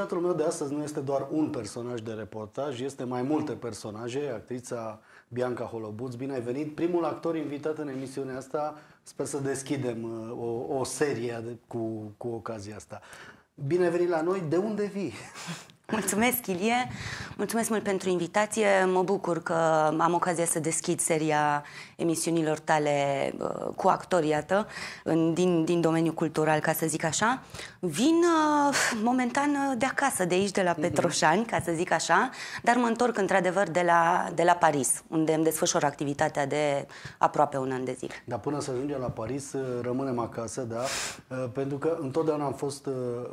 Invitatul meu de astăzi nu este doar un personaj de reportaj, este mai multe personaje. Actrița Bianca Holobuț, bine ai venit. Primul actor invitat în emisiunea asta, sper să deschidem uh, o, o serie cu, cu ocazia asta. Bine ai venit la noi, de unde vii? Mulțumesc, Ilie! Mulțumesc mult pentru invitație. Mă bucur că am ocazia să deschid seria emisiunilor tale uh, cu actoriată în, din, din domeniul cultural, ca să zic așa. Vin uh, momentan uh, de acasă, de aici, de la mhm. Petroșani, ca să zic așa, dar mă întorc într-adevăr de la, de la Paris, unde îmi desfășor activitatea de aproape un an de zile. Dar până să ajungem la Paris, uh, rămânem acasă, da? Pentru că întotdeauna am fost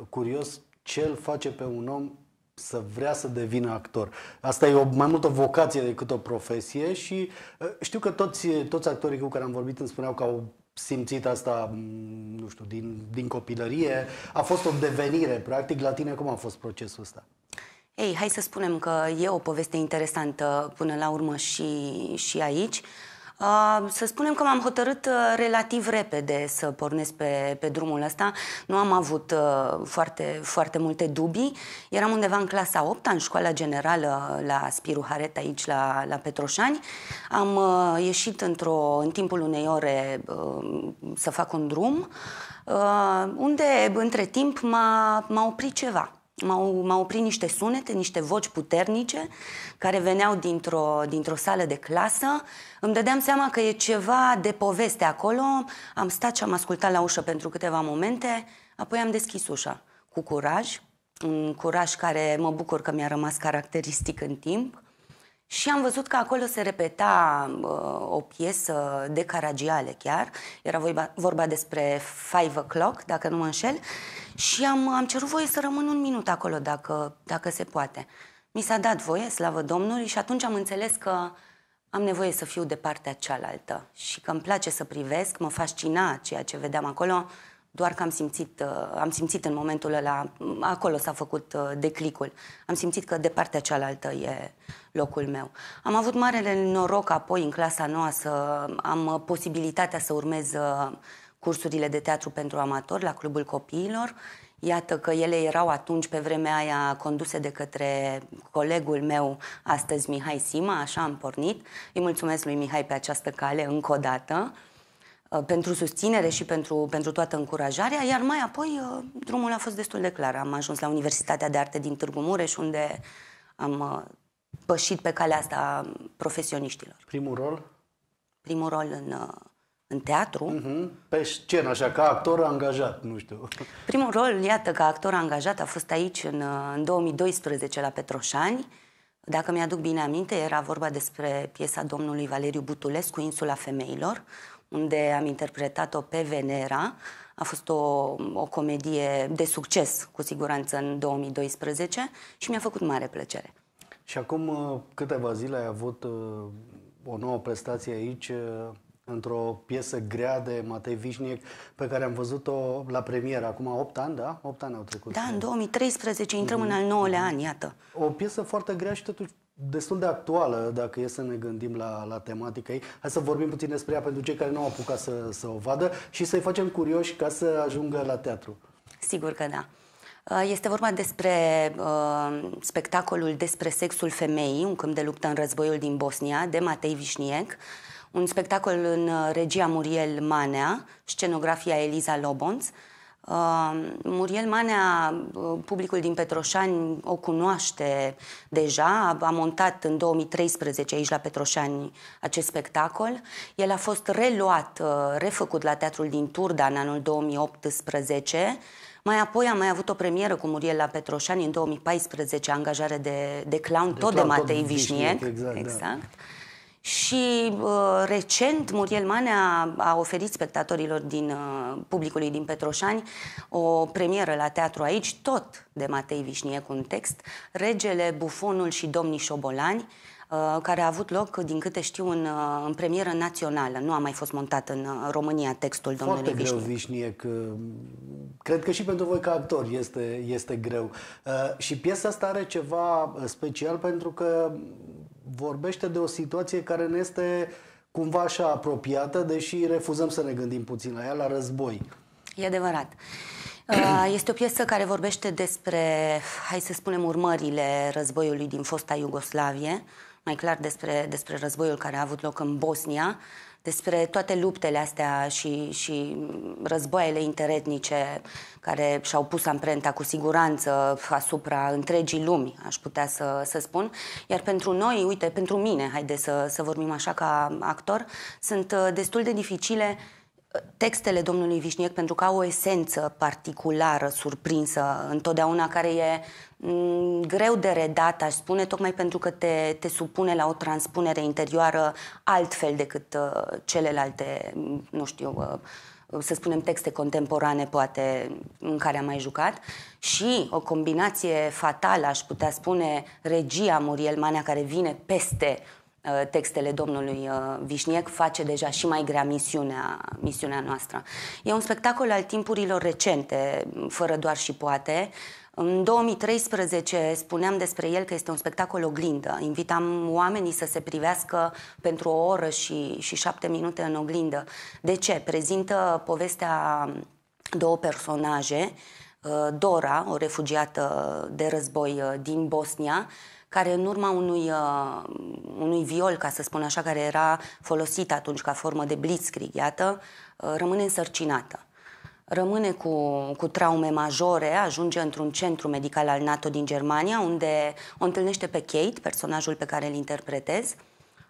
curios ce îl face pe un om să vrea să devină actor. Asta e o, mai mult o vocație decât o profesie și uh, știu că toți, toți actorii cu care am vorbit îmi spuneau că au simțit asta, mm, nu știu, din, din copilărie. A fost o devenire, practic. La tine cum a fost procesul ăsta? Ei, hai să spunem că e o poveste interesantă până la urmă și, și aici. Uh, să spunem că m-am hotărât uh, relativ repede să pornesc pe, pe drumul ăsta. Nu am avut uh, foarte, foarte multe dubii. Eram undeva în clasa 8 în școala generală uh, la Spiru Haret, aici la, la Petroșani. Am ieșit într-o, în timpul unei ore să fac un drum, unde între timp m-a, m-a oprit ceva. M-au, m-au oprit niște sunete, niște voci puternice care veneau dintr-o, dintr-o sală de clasă. Îmi dădeam seama că e ceva de poveste acolo. Am stat și am ascultat la ușă pentru câteva momente, apoi am deschis ușa cu curaj, un curaj care mă bucur că mi-a rămas caracteristic în timp. Și am văzut că acolo se repeta uh, o piesă de Caragiale chiar, era vorba, vorba despre Five O'Clock, dacă nu mă înșel, și am, am cerut voie să rămân un minut acolo, dacă, dacă se poate. Mi s-a dat voie, slavă Domnului, și atunci am înțeles că am nevoie să fiu de partea cealaltă și că îmi place să privesc, mă fascina ceea ce vedeam acolo, doar că am simțit, uh, am simțit în momentul ăla, acolo s-a făcut uh, declicul, am simțit că de partea cealaltă e locul meu. Am avut marele noroc apoi în clasa noua să am uh, posibilitatea să urmez uh, cursurile de teatru pentru amatori la Clubul Copiilor. Iată că ele erau atunci, pe vremea aia, conduse de către colegul meu, astăzi Mihai Sima, așa am pornit. Îi mulțumesc lui Mihai pe această cale încă o dată uh, pentru susținere și pentru, pentru toată încurajarea, iar mai apoi drumul a fost destul de clar. Am ajuns la Universitatea de Arte din Târgu Mureș, unde am pășit pe calea asta a profesioniștilor. Primul rol? Primul rol în, uh, în teatru. Uh-huh. Pe scenă, așa, ca actor angajat, nu știu. Primul rol, iată, ca actor angajat a fost aici în, uh, în 2012 la Petroșani. Dacă mi-aduc bine aminte, era vorba despre piesa domnului Valeriu Butulescu, Insula Femeilor, unde am interpretat-o pe Venera. A fost o, o comedie de succes, cu siguranță, în 2012 și mi-a făcut mare plăcere. Și acum uh, câteva zile ai avut uh, o nouă prestație aici uh, într-o piesă grea de Matei Vișniec pe care am văzut-o la premieră acum 8 ani, da? 8 ani au trecut. Da, în 2013 intrăm mm-hmm. în al 9-lea mhm. mhm. an, iată. O piesă foarte grea și totuși destul de actuală, dacă e să ne gândim la, la tematica ei. Hai să vorbim puțin despre ea pentru cei care nu au apucat să, să o vadă și să-i facem curioși ca să ajungă la teatru. Sigur că da. Uh, este vorba despre uh, spectacolul despre sexul femeii, un câmp de luptă în războiul din Bosnia, de Matei Vișniec, un spectacol în uh, regia Muriel Manea, scenografia Eliza Lobonț. Uh, Muriel Manea, uh, publicul din Petroșani o cunoaște deja, a montat în 2013 aici la Petroșani acest spectacol. El a fost reluat, uh, refăcut la Teatrul din Turda în anul 2018, mai apoi am mai avut o premieră cu Muriel la Petroșani în 2014, angajare de, de clown, de tot clown, de Matei tot Vișniec. Exact. Da. exact. Da. Și uh, recent Muriel Manea a, oferit spectatorilor din uh, publicului din Petroșani o premieră la teatru aici, tot de Matei Vișniec, un text, Regele, Bufonul și Domnii Șobolani, Uh, care a avut loc, din câte știu, în, uh, în premieră națională. Nu a mai fost montat în uh, România textul Foarte domnului Vișniec. Foarte greu, Vișniec. că cred că și pentru voi ca actor este, este greu. și piesa asta are ceva special pentru că vorbește de o situație care ne este cumva așa apropiată, deși refuzăm să ne gândim puțin la ea, la război. E adevărat. Este o piesă care vorbește despre, hai să spunem, urmările războiului din fosta Iugoslavie, mai clar despre, despre războiul care a avut loc în Bosnia, despre toate luptele astea și, și războaiele interetnice care și-au pus amprenta cu siguranță asupra întregii lumi, aș putea să, să spun. Iar pentru noi, uite, pentru mine, haide să, să vorbim așa ca actor, sunt uh, destul de dificile textele domnului Vișniec, pentru că au o esență particulară, surprinsă, întotdeauna care e mm, greu de redat, aș spune, tocmai pentru că te, te supune la o transpunere interioară altfel decât uh, celelalte, mm, nu știu, uh, să spunem, texte contemporane, poate, în care am mai jucat, și o combinație fatală, aș putea spune, regia Muriel Manea, care vine peste Uh, textele domnului uh, Vișniec face deja și mai grea misiunea, misiunea noastră. E un spectacol al timpurilor recente, fără doar și poate. În 2013 spuneam despre el că este un spectacol oglindă. Invitam oamenii să se privească pentru o oră și, și șapte minute în oglindă. De ce? Prezintă povestea două personaje, uh, Dora, o refugiată de război din Bosnia, care în urma unui, uh, unui viol, ca să spun așa, care era folosit atunci ca formă de blitzkrieg, iată, uh, rămâne însărcinată. Rămâne cu, cu traume majore, ajunge într-un centru medical al NATO din Germania, unde o întâlnește pe Kate, personajul pe care îl interpretez,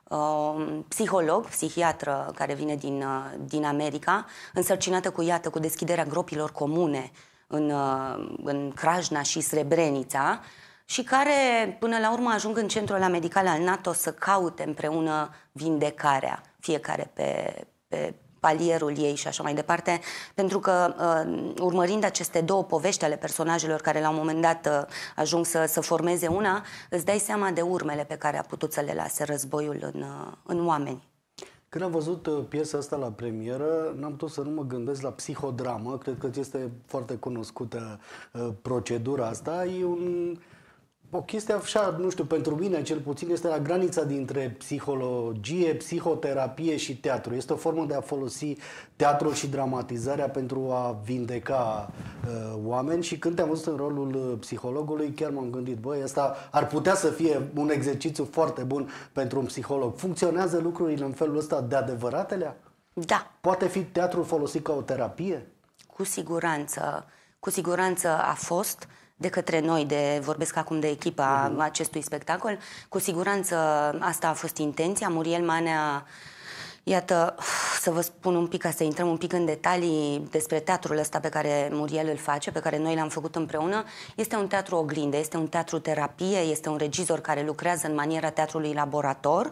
uh, psiholog, psihiatră care vine din, uh, din America, însărcinată cu, iată, cu deschiderea gropilor comune în, uh, în Crajna și Srebrenica, și care până la urmă ajung în centrul la medical al NATO să caute împreună vindecarea, fiecare pe, pe palierul ei și așa mai departe, pentru că uh, urmărind aceste două povești ale personajelor care la un moment dat uh, ajung să, să formeze una, îți dai seama de urmele pe care a putut să le lase războiul în, uh, în oameni. Când am văzut uh, piesa asta la premieră, n-am tot să nu mă gândesc la psihodramă. Cred că este foarte cunoscută uh, procedura asta. E un o chestie așa, nu știu, pentru mine cel puțin este la granița dintre psihologie, psihoterapie și teatru. Este o formă de a folosi teatrul și dramatizarea pentru a vindeca uh, oameni și când te-am văzut în rolul uh, psihologului, chiar m-am gândit, băi, asta ar putea să fie un exercițiu foarte bun pentru un psiholog. Funcționează lucrurile în felul ăsta de adevăratele? Da. Poate fi teatrul folosit ca o terapie? Cu siguranță. Cu siguranță a fost. Uh, de către noi, de vorbesc acum de echipa uh-huh. acestui spectacol. Cu siguranță asta a fost intenția. Muriel Manea Iată, să vă spun un pic, ca să intrăm un pic în detalii despre teatrul ăsta pe care Muriel îl face, pe care noi l-am făcut împreună. Este un teatru oglindă, este un teatru terapie, este un regizor care lucrează în maniera teatrului laborator.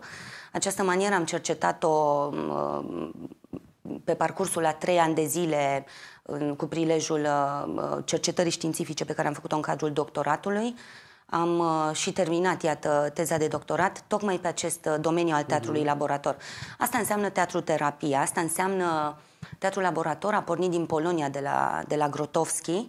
Această manieră am cercetat-o uh, pe parcursul a trei ani de zile în, cu prilejul uh, uh, cercetării științifice pe care am făcut-o în cadrul doctoratului. Am uh, și terminat, iată, teza de doctorat tocmai pe acest uh, domeniu al teatrului mm-hmm. laborator. Asta înseamnă teatru-terapie, asta înseamnă teatrul laborator a pornit din Polonia de la, de la Grotowski,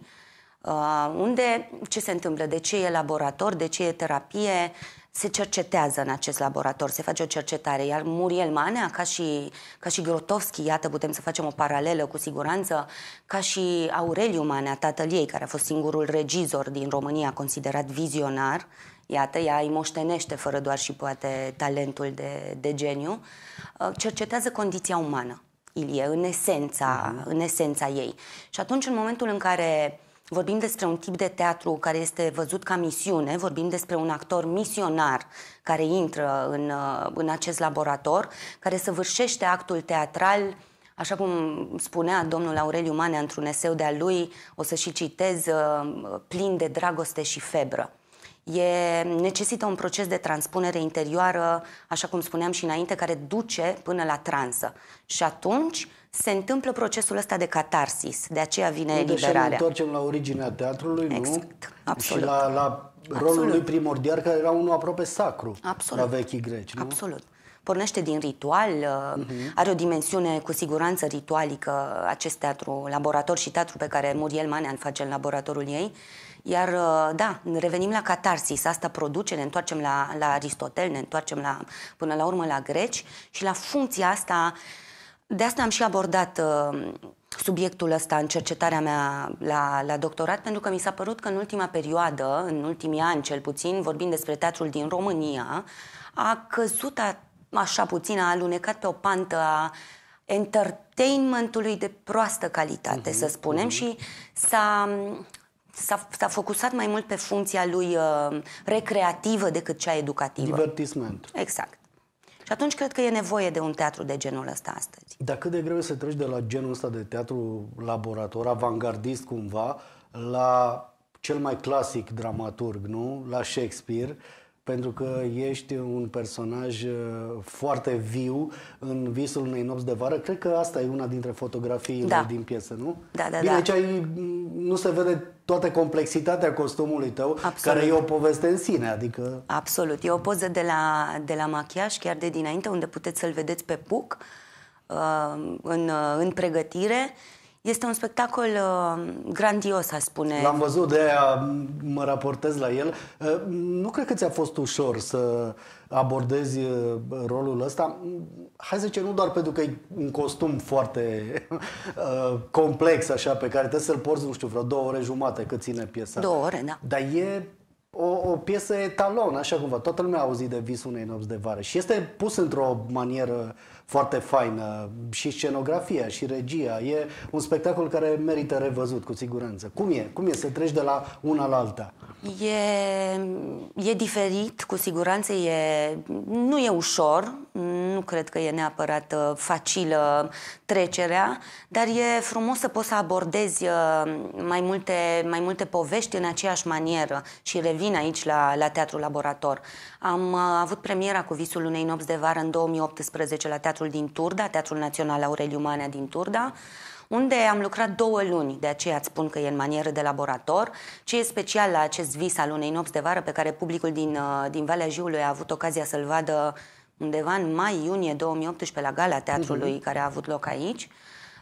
uh, unde ce se întâmplă, de ce e laborator, de ce e terapie, se cercetează în acest laborator, se face o cercetare, iar Muriel Manea, ca și, ca și Grotovski, iată, putem să facem o paralelă cu siguranță, ca și Aureliu Manea, tatăl ei, care a fost singurul regizor din România considerat vizionar, iată, ea îi moștenește fără doar și poate talentul de, de geniu, uh, cercetează condiția umană, Ilie, în esența, mm-hmm. în esența ei. Și atunci, în momentul în care Vorbim despre un tip de teatru care este văzut ca misiune, vorbim despre un actor misionar care intră în, uh, în acest laborator, care săvârșește actul teatral, așa cum spunea domnul Aureliu Manea într-un eseu de-a lui, o să și citez, uh, plin de dragoste și febră. E, necesită un proces de transpunere interioară, așa cum spuneam și înainte, care duce până la transă. Și atunci se întâmplă procesul ăsta de catarsis, de aceea vine Unde eliberarea. Ne întoarcem la originea teatrului, exact. nu? Exact, absolut. Și la, la rolul absolut. lui primordial, care era unul aproape sacru absolut. la vechii greci, nu? Absolut. Pornește din ritual, uh-huh. are o dimensiune cu siguranță ritualică acest teatru, laborator și teatru pe care Muriel Manean face în laboratorul ei. Iar, uh, da, revenim la catarsis, asta produce, ne întoarcem la, la Aristotel, ne întoarcem la, până la urmă la greci și la funcția asta uh, de asta am și abordat uh, subiectul ăsta în cercetarea mea la, la doctorat, pentru că mi s-a părut că în ultima perioadă, în ultimii ani cel puțin, vorbind despre teatrul din România, a căzut a, așa puțin, a alunecat pe o pantă a entertainmentului de proastă calitate, mm-hmm. să spunem, mm-hmm. și s-a S-a, s-a focusat mai mult pe funcția lui uh, recreativă decât cea educativă. Divertisment. Exact. Și atunci cred că e nevoie de un teatru de genul ăsta astăzi. Dar cât de greu să treci de la genul ăsta de teatru laborator, avangardist cumva, la cel mai clasic dramaturg, nu? La Shakespeare, pentru că ești un personaj uh, foarte viu în visul unei nopți de vară. Cred că asta e una dintre fotografiile da. din piesă, nu? Da, da, Bine, da. aici mm, nu se vede toată complexitatea costumului tău, Absolut. care e o poveste în sine, adică... Absolut. E o poză de la, de la machiaj, chiar de dinainte, unde puteți să-l vedeți pe puc, uh, în, uh, în pregătire este un spectacol uh, grandios, a spune. L-am văzut, de aia mă raportez la el. Uh, nu cred că ți-a fost ușor să abordezi uh, rolul ăsta. Hai să zicem, nu doar pentru că e un costum foarte uh, complex, așa, pe care trebuie să-l porți, nu știu, vreo două ore jumate cât ține piesa. Două ore, da. Dar e o, o piesă etalon, așa cumva. Toată lumea a auzit de Visul unei nopți de vară și este pus într-o manieră foarte faină și scenografia și regia. E un spectacol care merită revăzut cu siguranță. Cum e? Cum e să treci de la una la alta? E, e diferit, cu siguranță e, nu e ușor, nu cred că e neapărat uh, facilă trecerea, dar e frumos să poți să abordezi uh, mai multe, mai multe povești în aceeași manieră și revin aici la, la Teatrul Laborator. Am uh, avut premiera cu Visul unei nopți de vară în 2018 la Teatrul din Turda, Teatrul Național Aureliu Manea din Turda, unde am lucrat două luni, de aceea îți spun că e în manieră de laborator. Ce e special la acest vis al unei nopți de vară pe care publicul din, din Valea Jiului a avut ocazia să-l vadă undeva în mai-iunie 2018 la gala teatrului mm-hmm. care a avut loc aici,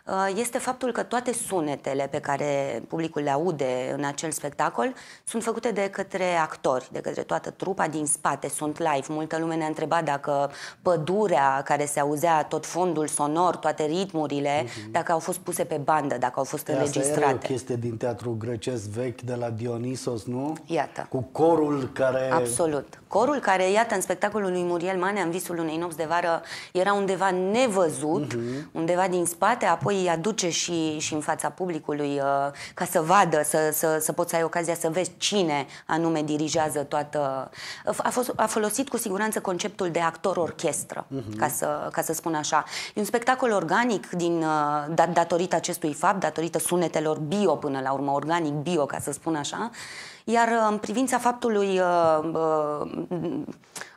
Uh, este faptul că toate sunetele pe care publicul le aude în acel spectacol sunt făcute de către actori, de către toată trupa din spate, sunt live. Multă lume ne-a întrebat dacă pădurea care se auzea, tot fondul sonor, toate ritmurile, uh-huh. dacă au fost puse pe bandă, dacă au fost de păi înregistrate. Asta o chestie din teatru grecesc vechi de la Dionisos, nu? Iată. Cu corul care... Absolut. Corul care, iată, în spectacolul lui Muriel Manea, în visul unei nopți de vară, era undeva nevăzut, uh-huh. undeva din spate, apoi apoi îi aduce și, și în fața publicului uh, ca să vadă, să, să, să poți să ai ocazia să vezi cine anume dirigează toată... Uh, a, fost, a folosit cu siguranță conceptul de actor-orchestră, uh-huh. Mhm. ca, să, ca să spun așa. E un spectacol organic din, uh, da, datorită acestui fapt, datorită sunetelor bio până la urmă, organic bio, ca să spun așa, iar uh, în privința faptului uh, uh,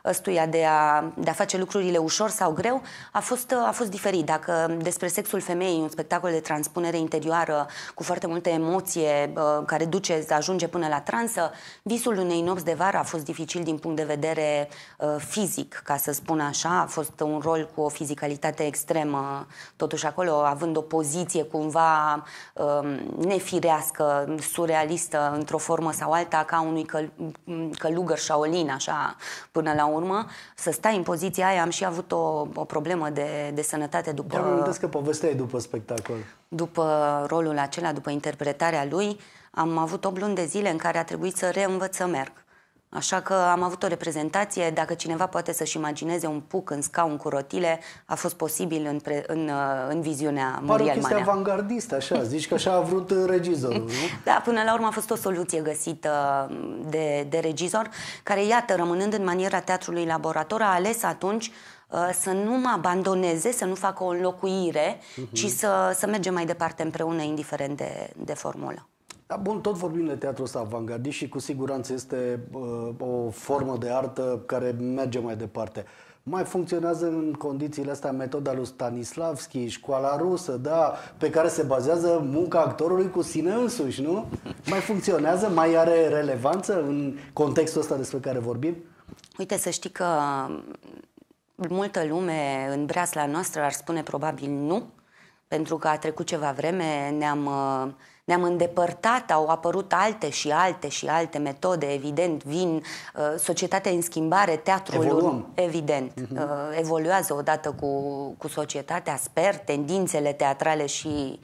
ăstuia de a, de a face lucrurile ușor sau greu, a fost, a fost diferit. Dacă despre sexul femeii, un spectacol de transpunere interioară cu foarte multe emoție, care duce, ajunge până la transă, visul unei nopți de vară a fost dificil din punct de vedere fizic, ca să spun așa. A fost un rol cu o fizicalitate extremă, totuși acolo, având o poziție cumva um, nefirească, surrealistă, într-o formă sau alta ca unui căl, mm, călugăr șaolin, așa, până la urmă, să stai în poziția aia. Am și avut o, o problemă de, de sănătate după... Dar nu că povesteai după spectacol. După rolul acela, după interpretarea lui, am avut 8 luni de zile în care a trebuit să reînvăț să merg. Așa că am avut o reprezentație, dacă cineva poate să-și imagineze un puc în scaun cu rotile, a fost posibil în, pre, în, uh, în viziunea Pare o chestie așa, zici că așa a vrut uh, regizorul, nu? Da, până la urmă a fost o soluție găsită uh, de, de regizor, care, iată, rămânând în maniera teatrului laborator, a ales atunci să nu mă abandoneze, să nu facă o înlocuire, uh-huh. ci să, să mergem mai departe împreună, indiferent de, de formulă. Da, bun, tot vorbim de teatrul ăsta avantgardist și cu siguranță este uh, o formă de artă care merge mai departe. Mai funcționează în condițiile astea metoda lui Stanislavski, școala rusă, da, pe care se bazează munca actorului cu sine însuși, nu? Mai funcționează, mai are relevanță în contextul ăsta despre care vorbim? Uite, să știi că um, multă lume în breasla noastră ar spune probabil nu, pentru că a trecut ceva vreme, ne-am, uh, ne-am îndepărtat, au apărut alte și alte și alte metode, evident, vin uh, societatea în schimbare, teatrul, Evoluăm. evident, uh-huh. evoluează odată cu, cu societatea, sper, tendințele teatrale și,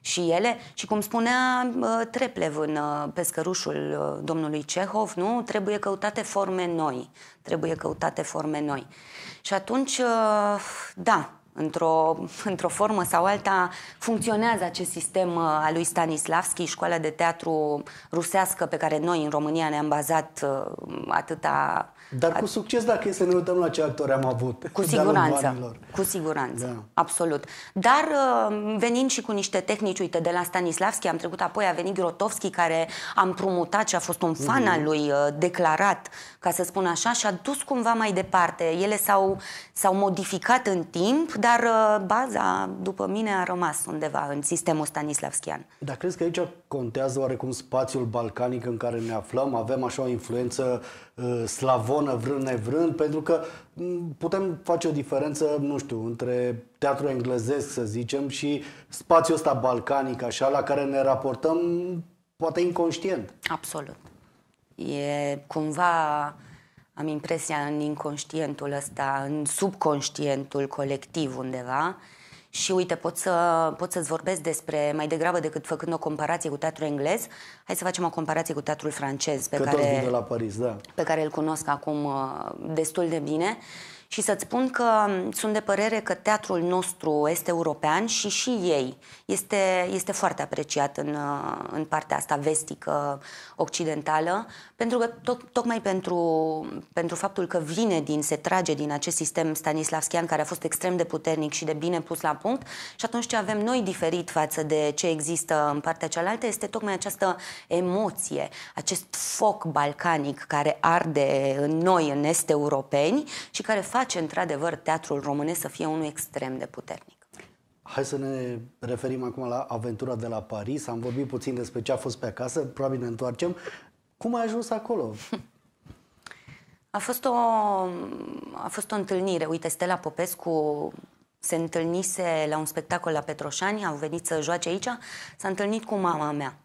și ele. Și cum spunea uh, Treplev în pescărușul domnului Cehov, nu? Trebuie căutate forme noi. Trebuie căutate forme noi. Și atunci, da, într-o, într-o formă sau alta, funcționează acest sistem uh, al lui Stanislavski, școala de teatru rusească pe care noi în România ne-am bazat uh, atâta dar cu succes dacă e să ne uităm la ce actori am avut. Cu siguranță. Cu siguranță. Da. Absolut. Dar uh, venind și cu niște tehnici, uite, de la Stanislavski am trecut apoi, a venit Grotovski care a împrumutat și a fost un fan mm. al lui uh, declarat, ca să spun așa, și a dus cumva mai departe. Ele s-au, s-au modificat în timp, dar uh, baza, după mine, a rămas undeva în sistemul stanislavskian. Dar crezi că aici contează oarecum spațiul balcanic în care ne aflăm? Avem așa o influență uh, Uh, slavonă vrând nevrând, pentru că mm, putem face o diferență, nu știu, între teatru englezesc, să zicem, și spațiul ăsta balcanic, așa, la care ne raportăm poate inconștient. Absolut. E cumva, am impresia, în inconștientul ăsta, în subconștientul colectiv undeva, și uite, pot, să, pot să-ți vorbesc despre, mai degrabă decât făcând o comparație cu teatrul englez, hai să facem o comparație cu teatrul francez, pe, care, la Paris, da. pe care îl cunosc acum uh, destul de bine. Uh, și să-ți spun că mm, sunt de părere că teatrul nostru este european și și ei este, este foarte apreciat în, uh, în partea asta vestică, occidentală, pentru că, to- tocmai pentru, pentru faptul că vine din, se trage din acest sistem stanislavskian care a fost extrem de puternic și de bine pus la punct și atunci ce avem noi diferit față de ce există în partea cealaltă este tocmai această emoție, acest foc balcanic care arde în noi, în est europeni și care face face într-adevăr teatrul românesc să fie unul extrem de puternic. Hai să ne referim acum la aventura de la Paris. Am vorbit puțin despre ce a fost pe acasă, probabil ne întoarcem. Cum ai ajuns acolo? A fost o, a fost o întâlnire. Uite, Stella Popescu se întâlnise la un spectacol la Petroșani, au venit să joace aici, s-a întâlnit cu mama mea.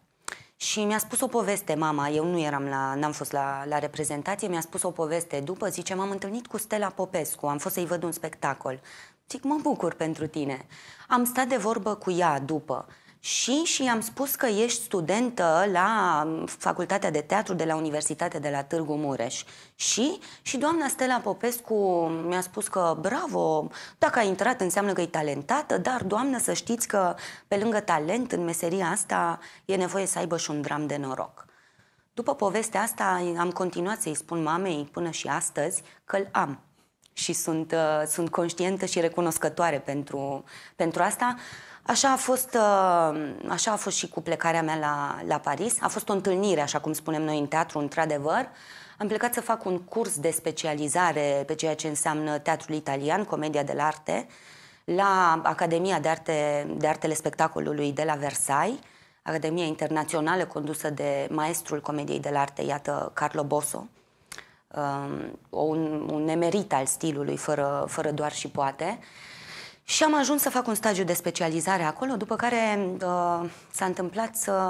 Și mi-a spus o poveste, mama, eu nu eram la, n-am fost la, la reprezentație, mi-a spus o poveste după, zice, m-am întâlnit cu Stella Popescu, am fost să-i văd un spectacol. Zic, mă bucur pentru tine. Am stat de vorbă cu ea după și și am spus că ești studentă la um, Facultatea de Teatru de la Universitatea de la Târgu Mureș. Și și doamna Stella Popescu mi-a spus că bravo, dacă a intrat înseamnă că e talentată, dar doamnă să știți că pe lângă talent în meseria asta e nevoie să aibă și un dram de noroc. După povestea asta am continuat să-i spun mamei până și astăzi că îl am și sunt, uh, sunt conștientă și recunoscătoare pentru, pentru asta. Așa a, fost, uh, așa a fost și cu plecarea mea la, la Paris. A fost o întâlnire, așa cum spunem noi în teatru, într-adevăr. Am plecat să fac un curs de specializare pe ceea ce înseamnă teatrul italian, comedia de arte, la Academia de, Arte, de Artele Spectacolului de la Versailles, Academia Internațională condusă de maestrul comediei de arte, iată, Carlo Bosso, um, un, un nemerit al stilului, fără, fără doar și poate. Uh, și am ajuns să fac un stagiu de specializare acolo, după care uh, s-a întâmplat să,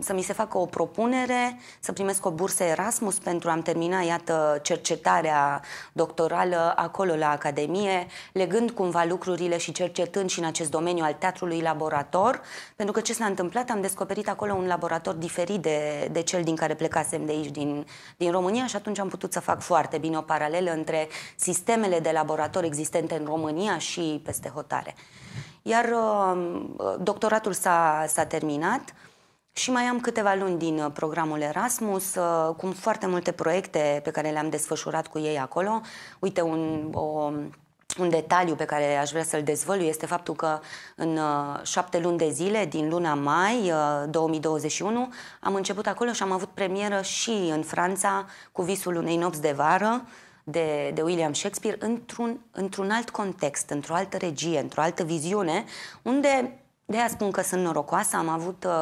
să mi se facă o propunere, să primesc o bursă Erasmus pentru a-mi termina, iată, cercetarea doctorală acolo la Academie, legând cumva lucrurile și cercetând și în acest domeniu al teatrului laborator, pentru că ce s-a întâmplat, am descoperit acolo un laborator diferit de, de cel din care plecasem de aici, din, din România, și atunci am putut să fac foarte bine o paralelă între sistemele de laborator existente în România și peste hotare. Iar um, doctoratul s-a, s-a terminat și mai am câteva luni din uh, programul Erasmus, uh, cu foarte multe proiecte pe care le-am desfășurat cu ei acolo. Uite, un, o, un detaliu pe care aș vrea să-l dezvălui este faptul că în uh, șapte luni de zile, din luna mai 2021, am început acolo și am avut premieră și în Franța cu Visul unei nopți de vară, de, de William Shakespeare într-un, într-un alt context, într-o altă regie, într-o altă viziune, unde, de aia spun că sunt norocoasă, am avut uh,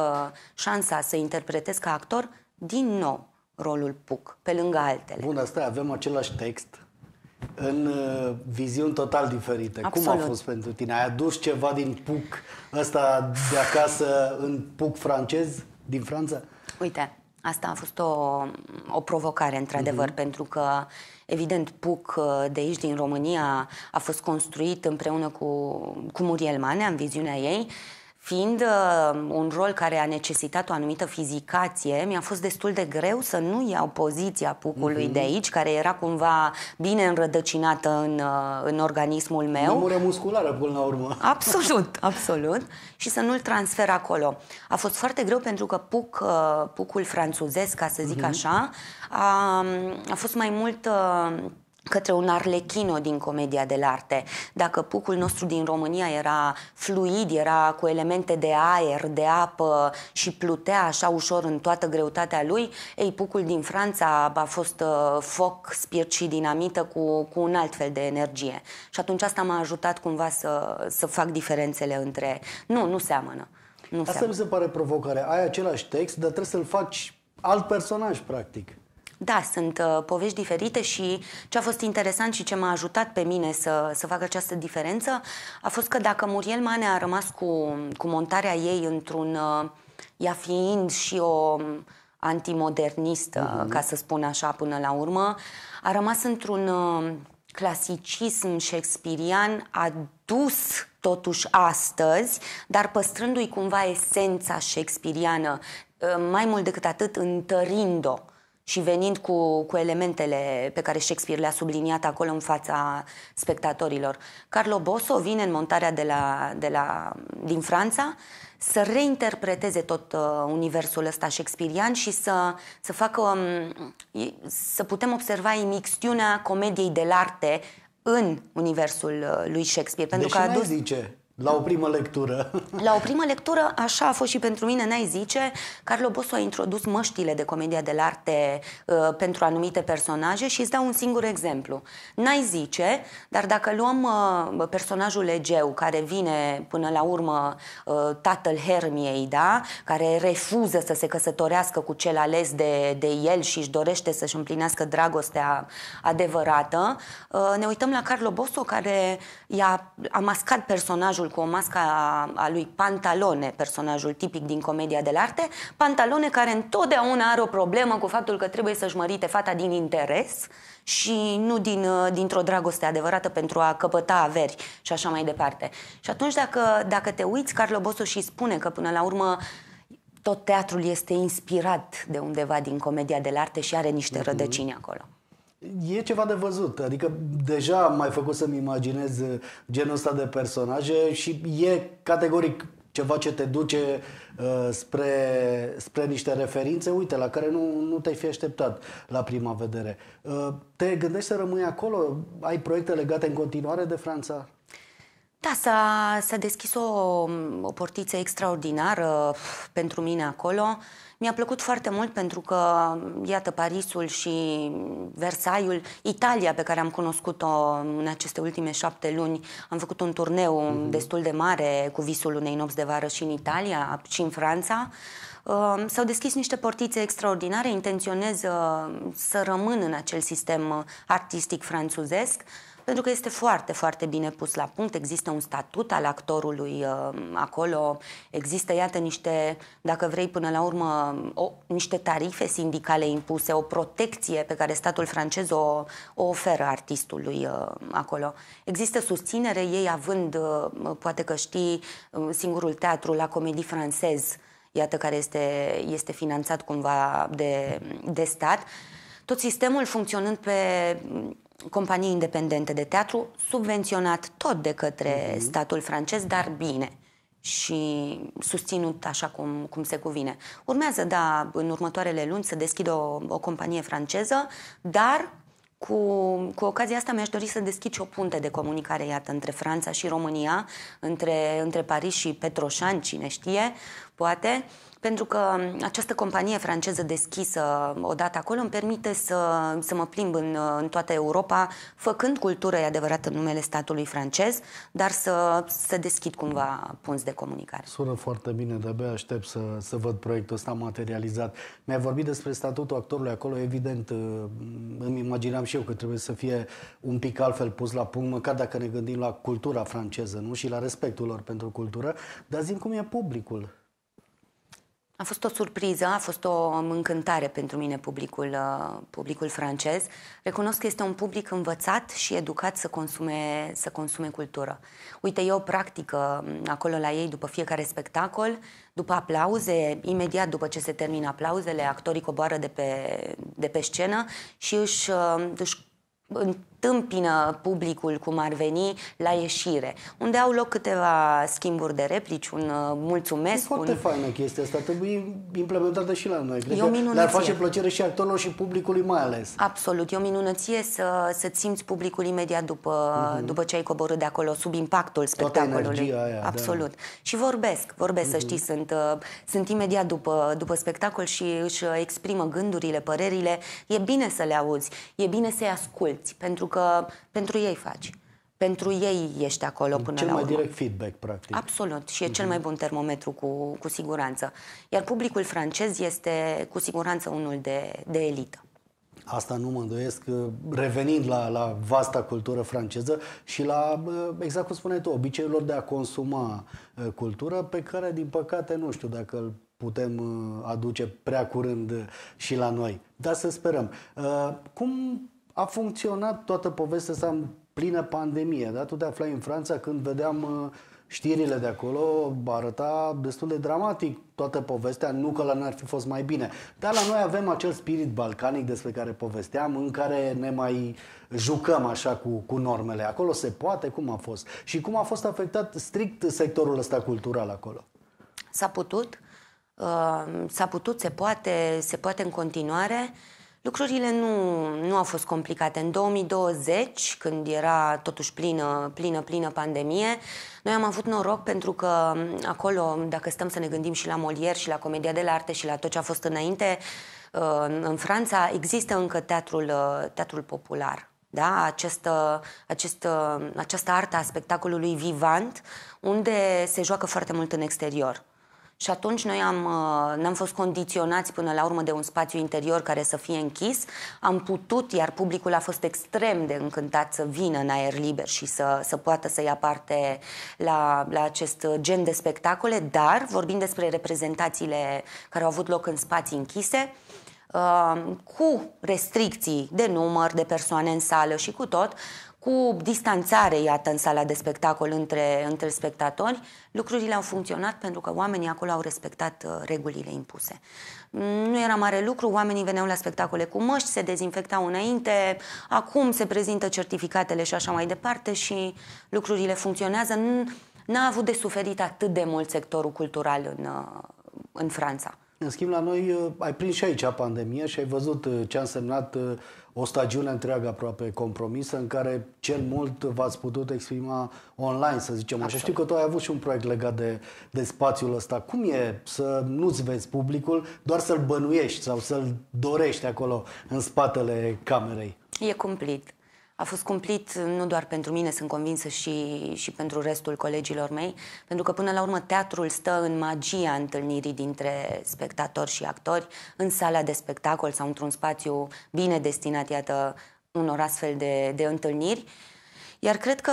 șansa să interpretez ca actor din nou rolul Puc, pe lângă altele. Bun, asta avem același text în uh, viziuni total diferite. Absolut. Cum a fost pentru tine? Ai adus ceva din Puc ăsta de acasă în Puc francez, din Franța? Uite, Asta a fost o, o provocare, într-adevăr, mm-hmm. pentru că, evident, PUC uh, de aici, din România, a fost construit împreună cu, cu Muriel Mane, în viziunea ei, uh, Fiind uh, un rol care a necesitat o anumită fizicație, mi-a fost destul de greu să nu iau poziția pucului mm-hmm. de aici, care era cumva bine înrădăcinată în, uh, în organismul meu. Memoria musculară până la urmă. Absolut, absolut. Și să nu-l transfer acolo. A fost foarte greu pentru că puc, uh, pucul franțuzesc, ca să zic mm-hmm. așa, a, a fost mai mult... Uh, către un arlechino din comedia de arte. Dacă pucul nostru din România era fluid, era cu elemente de aer, de apă și plutea așa ușor în toată greutatea lui, ei, pucul din Franța a fost uh, foc, spirit și dinamită cu, cu un alt fel de energie. Și atunci asta m-a ajutat cumva să, să fac diferențele între... Nu, nu seamănă. Nu Asta seamănă. mi se pare provocare. Ai același text, dar trebuie să-l faci alt personaj, practic. Da, sunt uh, povești diferite și ce a fost interesant și ce m-a ajutat pe mine să, să fac această diferență a fost că dacă Muriel Mane a rămas cu, cu montarea ei într-un... Uh, ea fiind și o um, antimodernistă, mm-hmm. ca să spun așa până la urmă, a rămas într-un uh, clasicism shakespearian adus totuși astăzi, dar păstrându-i cumva esența shakespeariană, uh, mai mult decât atât întărind-o și venind cu, cu elementele pe care Shakespeare le-a subliniat acolo în fața spectatorilor. Carlo Bosso vine în montarea de la, de la, din Franța să reinterpreteze tot uh, universul ăsta shakespearian și să, să facă um, să putem observa imixtiunea comediei de arte în universul uh, lui Shakespeare. Pentru Deși că a adus... zice la o primă lectură. La o primă lectură, așa a fost și pentru mine, n-ai zice. Carlo Bosso a introdus măștile de comedia de arte uh, pentru anumite personaje și îți dau un singur exemplu. N-ai zice, dar dacă luăm uh, personajul Egeu, care vine până la urmă uh, tatăl Hermiei, da? care refuză să se căsătorească cu cel ales de, de el și își dorește să-și împlinească dragostea adevărată, uh, ne uităm la Carlo Bosso, care i-a a mascat personajul bărbatul cu o mască a, a lui Pantalone, personajul tipic din comedia de arte, Pantalone care întotdeauna are o problemă cu faptul că trebuie să-și mărite fata din interes și nu din, uh, dintr-o dragoste adevărată pentru a căpăta averi și așa mai departe. Și atunci dacă, dacă te uiți, Carlo Bosso și spune că până la urmă tot teatrul este inspirat de undeva din comedia de arte și are niște mm-hmm. rădăcini acolo. E ceva de văzut, adică deja mai făcut să-mi imaginez uh, genul ăsta de personaje și e categoric ceva ce te duce uh, spre, spre niște referințe, uite, la care nu, nu te-ai fi așteptat la prima vedere. Uh, te gândești să rămâi acolo? Ai proiecte legate în continuare de Franța? Da, s-a, s-a deschis o, o portiță extraordinară pentru mine acolo. Mi-a plăcut foarte mult pentru că, iată, Parisul și Versailles, Italia pe care am cunoscut-o în aceste ultime șapte luni, am făcut un turneu mm-hmm. destul de mare cu visul unei nopți de vară și în Italia și în Franța. Um, s-au deschis niște portițe extraordinare, intenționez uh, să rămân în acel sistem uh, artistic franțuzesc pentru că este foarte, foarte bine pus la punct. Există un statut al actorului uh, acolo, există, iată, niște, dacă vrei, până la urmă, o, niște tarife sindicale impuse, o protecție pe care statul francez o, o oferă artistului uh, acolo. Există susținere, ei având, uh, poate că știi, singurul teatru la comedii francez, iată, care este, este finanțat cumva de, de stat, tot sistemul funcționând pe companie independente de teatru, subvenționat tot de către mm-hmm. statul francez, dar bine și susținut așa cum, cum se cuvine. Urmează, da, în următoarele luni să deschid o, o companie franceză, dar cu, cu ocazia asta mi-aș dori să deschid și o punte de comunicare, iată, între Franța și România, între, între Paris și Petroșan, cine știe, poate. Uh, pentru că această companie franceză deschisă odată acolo îmi permite să, să mă plimb în, în toată Europa, făcând cultură, e adevărat, în numele statului francez, dar să, să deschid cumva punți de comunicare. Sună foarte bine, de-abia aștept să, să văd proiectul ăsta materializat. Mi-ai vorbit despre statutul actorului acolo, evident, uh, îmi imaginam și eu că trebuie să fie un pic altfel pus la punct, măcar dacă ne gândim la cultura franceză, nu? Și la respectul lor pentru cultură, dar zic cum e publicul a fost o surpriză, a fost o încântare pentru mine publicul, uh, publicul francez. Recunosc că este un public învățat și educat să consume, să consume cultură. Uite, eu practică mm, acolo la ei după fiecare spectacol, după aplauze, imediat după ce se termină aplauzele, actorii coboară de pe, de pe scenă și își, uh, își întâmpină publicul cum ar veni la ieșire, unde au loc câteva schimburi de replici, un uh, mulțumesc. E foarte un... faină chestia asta, trebuie implementată și la noi. Cred e o minunăție. Dar face plăcere și actorilor și publicului mai ales. Absolut, e o minunăție să, să-ți simți publicul imediat după, uh-huh. după ce ai coborât de acolo, sub impactul spectacolului. aia, da. Absolut. Da. Și vorbesc, vorbesc, uh-huh. să mhm. știi, sunt, uh, sunt imediat după, după spectacol și își exprimă gândurile, părerile. E bine să le auzi, e bine să-i asculti, pentru că pentru ei faci. Pentru ei ești acolo până cel la urmă. Cel mai direct feedback, practic. Absolut. Și e cel mhm. mai bun termometru cu, cu siguranță. Iar publicul francez este cu siguranță unul de, de elită. Asta nu mă îndoiesc, uh, revenind la, la vasta cultură franceză și la, uh, exact cum spuneai tu, obiceiurilor de a consuma uh, cultură, pe care, din păcate, nu știu dacă îl putem aduce prea curând și la noi. Dar să sperăm. Cum a funcționat toată povestea asta în plină pandemie. Da? Tu te aflai în Franța când vedeam uh, știrile de acolo, arăta destul de dramatic toată povestea, nu că la n-ar fi fost mai bine. Dar la noi avem acel spirit balcanic despre care povesteam, în care ne mai jucăm așa cu, cu normele. Acolo se poate, cum a fost? Și cum a fost afectat strict sectorul ăsta cultural acolo? S-a putut, uh, s-a putut, se poate, se poate în continuare. Lucrurile nu, nu au fost complicate. În 2020, când era totuși plină, plină, plină pandemie, noi am avut noroc pentru că acolo, dacă stăm să ne gândim și la Molière și la Comedia de la Arte și la tot ce a fost înainte, ă, în Franța există încă teatrul, ă, teatrul popular. Da? Această, această, această artă a spectacolului vivant, unde se joacă foarte mult în exterior. Și atunci noi am, uh, n-am fost condiționați până la urmă de un spațiu interior care să fie închis. Am putut, iar publicul a fost extrem de încântat să vină în aer liber și să, să poată să ia parte la, la acest gen de spectacole, dar vorbim despre reprezentațiile care au avut loc în spații închise, uh, cu restricții de număr de persoane în sală și cu tot, cu distanțare, iată, în sala de spectacol între, între spectatori, lucrurile au funcționat pentru că oamenii acolo au respectat uh, regulile impuse. Nu era mare lucru, oamenii veneau la spectacole cu măști, se dezinfectau înainte, acum se prezintă certificatele și așa mai departe și lucrurile funcționează. N-a avut de suferit atât de mult sectorul cultural în, uh, în Franța. În schimb, la noi uh, ai prins și aici pandemia și ai văzut uh, ce a însemnat uh, o stagiune întreagă aproape compromisă în care cel mult v-ați putut exprima online, să zicem așa. Știu că tu ai avut și un proiect legat de, de spațiul ăsta. Cum e să nu-ți vezi publicul, doar să-l bănuiești sau să-l dorești acolo în spatele camerei? E cumplit a fost cumplit nu doar pentru mine, sunt convinsă și, și pentru restul colegilor mei, pentru că până la urmă teatrul stă în magia întâlnirii dintre spectatori și actori în sala de spectacol sau într-un spațiu bine destinat, iată, unor astfel de, de întâlniri. Iar cred că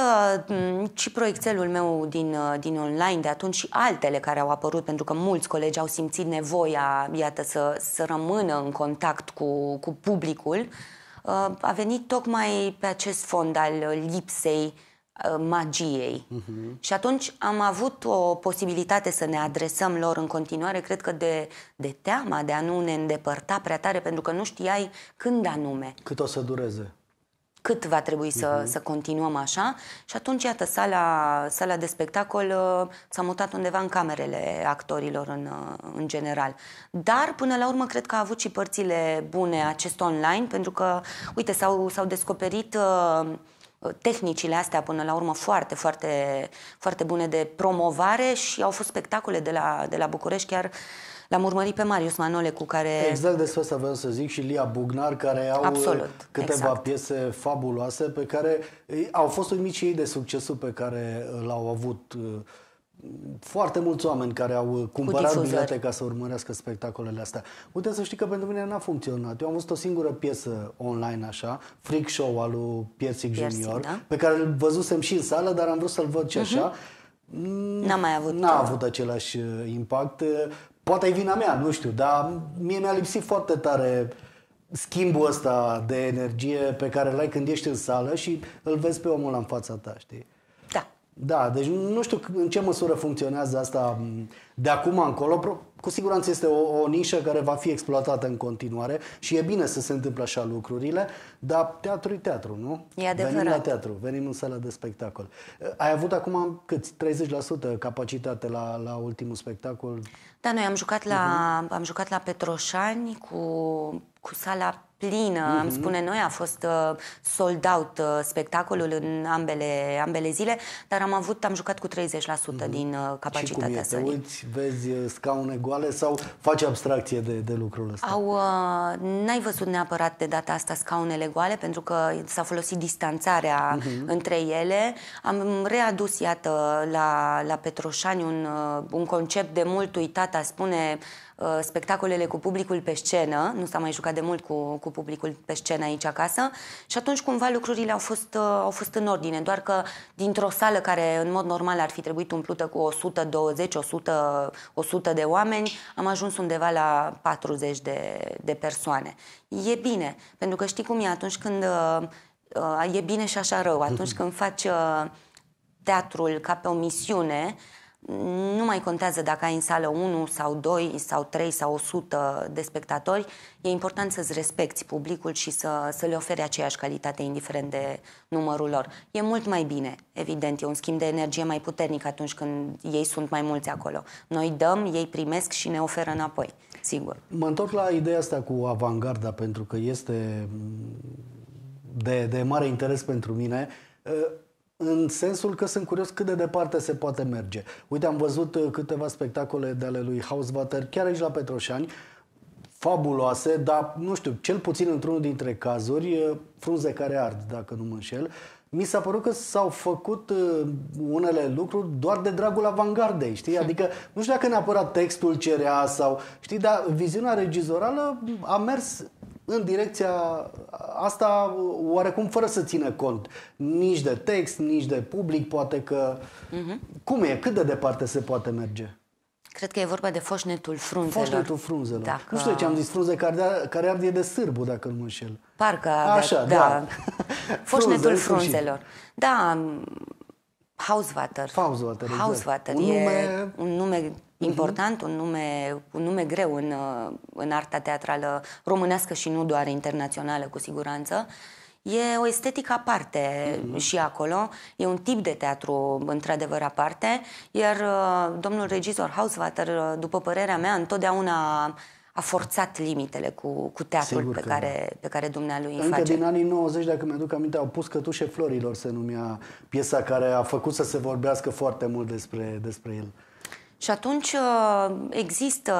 și proiectelul meu din, din online de atunci și altele care au apărut, pentru că mulți colegi au simțit nevoia, iată, să, să rămână în contact cu, cu publicul, uh, Uh, a venit tocmai pe acest fond al lipsei uh, magiei. Uh-huh. Și atunci am avut o posibilitate să ne adresăm lor în continuare, cred că de, de teama de a nu ne îndepărta prea tare, pentru că nu știai când anume. Cât o să dureze cât va trebui să, uh-huh. să continuăm așa. Și atunci, iată, sala, sala de spectacol uh, s-a mutat undeva în camerele actorilor în, uh, în general. Dar, până la urmă, cred că a avut și părțile bune acest online, pentru că, uite, s-au, s-au descoperit... Uh, tehnicile astea până la urmă foarte, foarte, foarte bune de promovare și au fost spectacole de la, de la București chiar uh, L-am urmărit pe Marius Manole cu care... Exact despre asta vreau să zic și Lia Bugnar care au uh, Absolut, câteva exact. piese fabuloase pe care uh, au fost uimiți ei de succesul pe care uh, l-au avut foarte mulți oameni care au cumpărat bilete ca să urmărească spectacolele astea. Uite să știi că pentru mine n-a funcționat. Eu am văzut o singură piesă online așa, Freak Show al lui Piersic Junior, da? pe care îl văzusem și în sală, dar am vrut să-l văd și uh-huh. așa. N-a mai avut. N-a avut același impact poate e vina mea, nu știu, dar mie mi-a lipsit foarte tare schimbul ăsta de energie pe care l-ai când ești în sală și îl vezi pe omul în fața ta, știi? Da. Da, deci nu știu în ce măsură funcționează asta de acum încolo. Cu siguranță este o, o nișă care va fi exploatată în continuare și e bine să se întâmple așa lucrurile, dar teatru e teatru, nu? E adevărat. Venim la teatru, venim în sala de spectacol. Ai avut acum cât? 30% capacitate la, la ultimul spectacol? Da, noi am jucat la, uh-huh. am jucat la Petroșani cu, cu sala plină, mm-hmm. am spune noi, a fost uh, sold out uh, spectacolul în ambele, ambele zile, dar am avut, am jucat cu 30% mm-hmm. din uh, capacitatea și cum e? sălii. Te uiți, vezi uh, scaune goale sau faci abstracție de, de lucrul ăsta? Au, uh, n-ai văzut neapărat de data asta scaunele goale, pentru că s-a folosit distanțarea mm-hmm. între ele. Am readus, iată, la, la Petroșani un, uh, un concept de mult uitat, a spune Uh, spectacolele cu publicul pe scenă, nu s-a mai jucat de mult cu, cu publicul pe scenă aici acasă și atunci cumva lucrurile au fost, uh, au fost în ordine, doar că dintr-o sală care în mod normal ar fi trebuit umplută cu 120, 100, 100 de oameni, am ajuns undeva la 40 de, de persoane. E bine, pentru că știi cum e atunci când uh, e bine și așa rău, atunci când faci teatrul ca pe o misiune, nu mai contează dacă ai în sală 1 sau 2 sau 3 sau 100 de spectatori, e important să-ți respecti publicul și să, să le oferi aceeași calitate, indiferent de numărul lor. E mult mai bine, evident, e un schimb de energie mai puternic atunci când ei sunt mai mulți acolo. Noi dăm, ei primesc și ne oferă înapoi, sigur. Mă întorc la ideea asta cu avangarda, pentru că este de, de mare interes pentru mine. În sensul că sunt curios cât de departe se poate merge. Uite, am văzut uh, câteva spectacole de ale lui Housewater chiar aici la Petroșani, fabuloase, dar, nu știu, cel puțin într-unul dintre cazuri, uh, frunze care ard, dacă nu mă înșel, mi s-a părut că s-au făcut uh, unele lucruri doar de dragul avangardei, știi? Hmm. Adică, nu știu dacă neapărat textul cerea sau, știi, dar viziunea regizorală a mers în direcția asta oarecum fără să țină cont nici de text, nici de public, poate că... Uh-huh. Cum e? Cât de departe se poate merge? Cred că e vorba de foșnetul frunzelor. Foșnetul frunzelor. Dacă... Nu știu ce am zis, frunze care, care ardie de sârbu, dacă nu mă înșel. Parcă Așa, da. da. foșnetul frunzelor. Da, Housewater, Housewater, exact. Hauswater. Un nume... un nume mhm. important, uh-huh. un, nume, un nume greu în, uh, în arta teatrală românească și nu doar internațională, cu siguranță. E o estetică aparte uh-huh. și acolo, e un tip de teatru într-adevăr aparte, iar uh, domnul regizor Hauswater, uh, după părerea mea, întotdeauna a forțat limitele cu, cu teatrul pe care, da. pe care dumnealui Încă îi face. din anii 90, dacă mi-aduc aminte, au pus Cătușe Florilor, se numea piesa care a făcut să se vorbească foarte mult despre, despre el. Și atunci uh, există,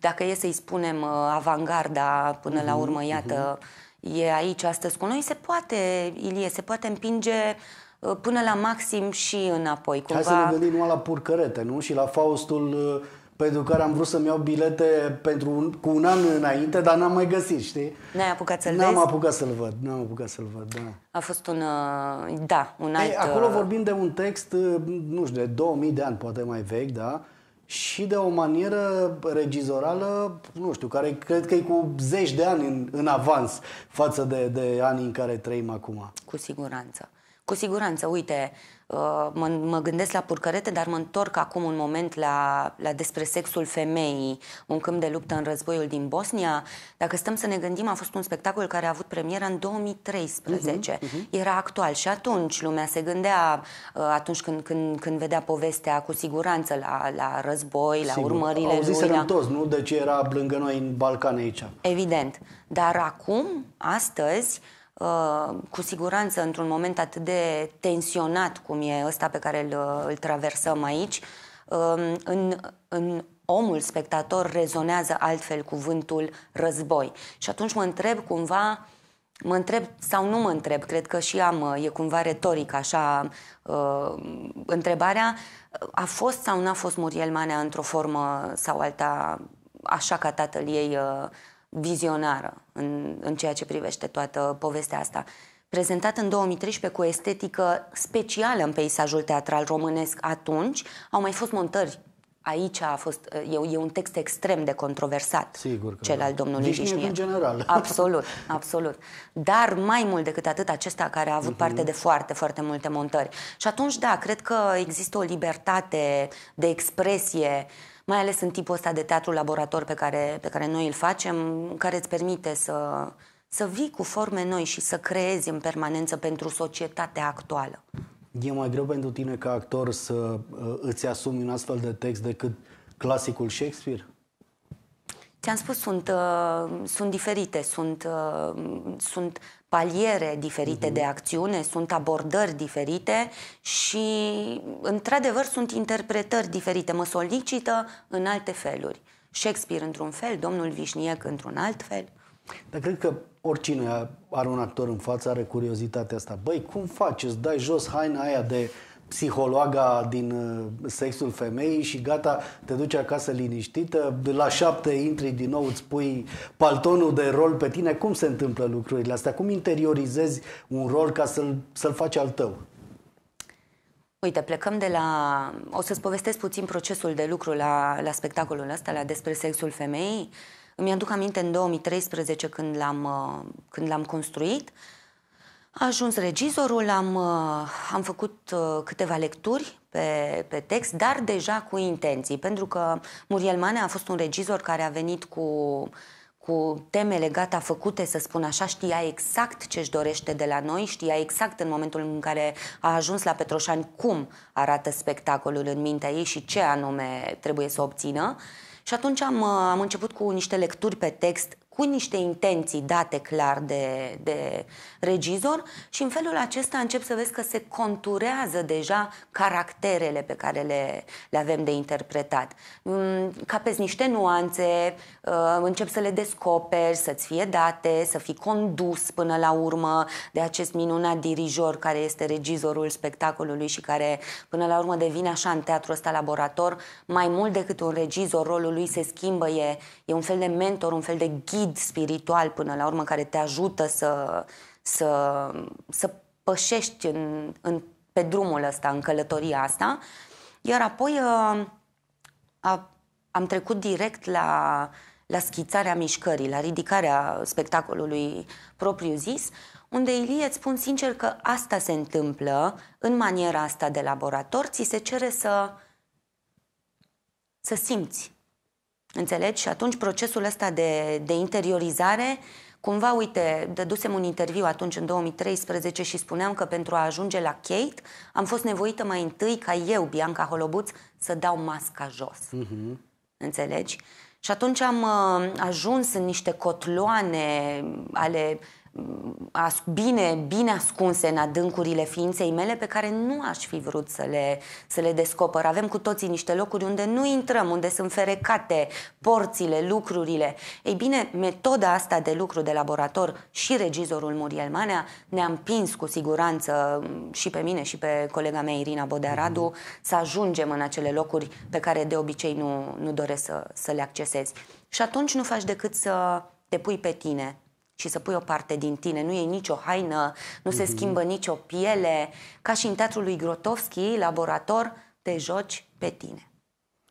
dacă e să-i spunem, uh, avangarda până la mhm, urmă, iată, mhm. e aici astăzi cu noi, se poate, Ilie, se poate împinge uh, până la maxim și înapoi. Cumva... Hai să ne gândim numai la purcărete, nu? Și la Faustul pentru care am vrut să-mi iau bilete pentru un, cu un an înainte, dar n-am mai găsit, știi? N-ai apucat să-l N-am vezi? apucat să-l văd, n-am apucat să-l văd, da. A fost un, uh, da, un alt... Ei, acolo uh, vorbim de un text, uh, nu știu, de 2000 de ani, poate mai vechi, da? și de o manieră regizorală, nu știu, care cred că e cu zeci de ani în, în avans față de, de anii în care trăim acum. Cu siguranță. Cu siguranță, uite, Uh, mă, mă gândesc la purcărete, dar mă întorc acum un moment la, la despre sexul femeii, un câmp de luptă în războiul din Bosnia. Dacă stăm să ne gândim, a fost un spectacol care a avut premieră în 2013. Uh-huh, uh-huh. Era actual și atunci lumea se gândea, uh, atunci când, când, când vedea povestea, cu siguranță la, la război, la Sigur. urmările Au zis lui. La... toți, nu? De ce era lângă noi în Balcan aici. Evident. Dar acum, astăzi, Uh, cu siguranță într-un moment atât de tensionat cum e ăsta pe care îl, uh, îl traversăm aici, um, în, în omul spectator rezonează altfel cuvântul război. Și atunci mă întreb cumva, mă întreb sau nu mă întreb, cred că și am, uh, e cumva retoric așa întrebarea, a fost sau nu a fost Muriel Manea într-o formă sau alta așa ca tatăl ei vizionară în, în ceea ce privește toată povestea asta. Prezentat în 2013 cu o estetică specială în peisajul teatral românesc atunci, au mai fost montări aici a fost, e, e un text extrem de controversat, Sigur că cel da. al domnului Vișnie. în general. Absolut, absolut. Dar mai mult decât atât, acesta care a avut uh-huh. parte de foarte, foarte multe montări. Și atunci, da, cred că există o libertate de expresie mai ales în tipul ăsta de teatru laborator pe care, pe care noi îl facem, care îți permite să, să vii cu forme noi și să creezi în permanență pentru societatea actuală. E mai greu pentru tine ca actor să uh, îți asumi un astfel de text decât clasicul Shakespeare? Ți-am spus, sunt, uh, sunt diferite, sunt, uh, sunt paliere diferite uh-huh. de acțiune, sunt abordări diferite și, într-adevăr, sunt interpretări diferite. Mă solicită în alte feluri. Shakespeare într-un fel, domnul Vișniec într-un alt fel. Dar cred că oricine are un actor în față are curiozitatea asta. Băi, cum faci? Îți dai jos haina aia de psihologa din uh, sexul femeii și gata, te duci acasă liniștită, la șapte intri din nou, îți pui paltonul de rol pe tine. Cum se întâmplă lucrurile astea? Cum interiorizezi un rol ca să-l, să-l faci al tău? Uite, plecăm de la... O să-ți povestesc puțin procesul de lucru la, la spectacolul ăsta, la Despre sexul femeii. Îmi aduc aminte în 2013 când l-am, uh, când l-am construit. Uh, a ajuns regizorul, am, uh, am făcut uh, câteva lecturi pe, pe text, dar deja cu intenții, pentru că Muriel Mane a fost un regizor care a venit cu, cu temele gata făcute, să spun așa, știa exact ce își dorește de la noi, știa exact în momentul în care a ajuns la Petroșani cum arată spectacolul în mintea ei și ce anume trebuie să obțină. Și atunci am, uh, am început cu niște lecturi pe text cu niște intenții date clar de, de regizor și în felul acesta încep să vezi că se conturează deja caracterele pe care le, le avem de interpretat. Mm, capezi niște nuanțe, uh, încep să le descoperi, să-ți fie date, să fii condus până la urmă de acest minunat dirijor care este regizorul spectacolului și care până la urmă devine așa în teatru ăsta laborator, mai mult decât un regizor, rolul lui se schimbă, e, e un fel de mentor, un fel de ghid ghid spiritual până la urmă care te ajută să, să, să pășești în, în, pe drumul ăsta, în călătoria asta. Iar apoi a, ă, a, am trecut direct la, la schițarea mișcării, la ridicarea spectacolului propriu-zis, unde Ilie, îți spun sincer că asta se întâmplă în maniera asta de laborator, ți se cere să, să simți, Înțelegi? Și atunci procesul ăsta de, de interiorizare, cumva, uite, dădusem un interviu atunci în 2013 și spuneam că pentru a ajunge la Kate am fost nevoită mai întâi ca eu, Bianca Holobuț, să dau masca jos. Mm-hmm. Înțelegi? Și atunci am uh, ajuns în niște cotloane ale uh, Mm, bine, bine ascunse în adâncurile ființei mele pe care nu aș fi vrut să le, să le descopăr. Avem cu toții niște locuri unde nu intrăm, unde sunt ferecate porțile, lucrurile. Ei bine, metoda asta de lucru de laborator și regizorul Muriel Manea ne-a împins cu siguranță mm, și pe mine și pe colega mea Irina Bodearadu mm-hmm. să ajungem în acele locuri pe care de obicei nu, nu doresc să, să le accesezi. Și atunci nu faci decât să te pui pe tine și să pui o parte din tine. Nu e nicio haină, nu se mhm. schimbă nicio piele. Ca și în teatrul lui Grotowski, laborator, te joci pe tine.